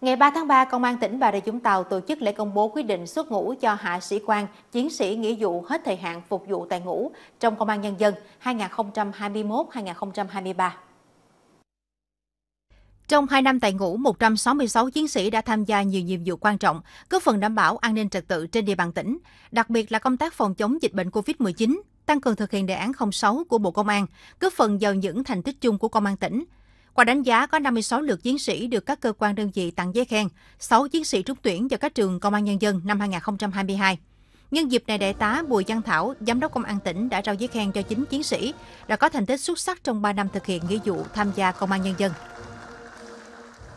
Ngày 3 tháng 3, Công an tỉnh Bà Rịa Vũng Tàu tổ chức lễ công bố quyết định xuất ngũ cho hạ sĩ quan, chiến sĩ nghĩa vụ hết thời hạn phục vụ tại ngũ trong Công an Nhân dân 2021-2023. Trong 2 năm tại ngũ, 166 chiến sĩ đã tham gia nhiều nhiệm vụ quan trọng, góp phần đảm bảo an ninh trật tự trên địa bàn tỉnh, đặc biệt là công tác phòng chống dịch bệnh COVID-19, tăng cường thực hiện đề án 06 của Bộ Công an, góp phần vào những thành tích chung của Công an tỉnh – qua đánh giá, có 56 lượt chiến sĩ được các cơ quan đơn vị tặng giấy khen, 6 chiến sĩ trúng tuyển vào các trường Công an Nhân dân năm 2022. Nhân dịp này, Đại tá Bùi Văn Thảo, Giám đốc Công an tỉnh đã trao giấy khen cho 9 chiến sĩ đã có thành tích xuất sắc trong 3 năm thực hiện nghĩa vụ tham gia Công an Nhân dân.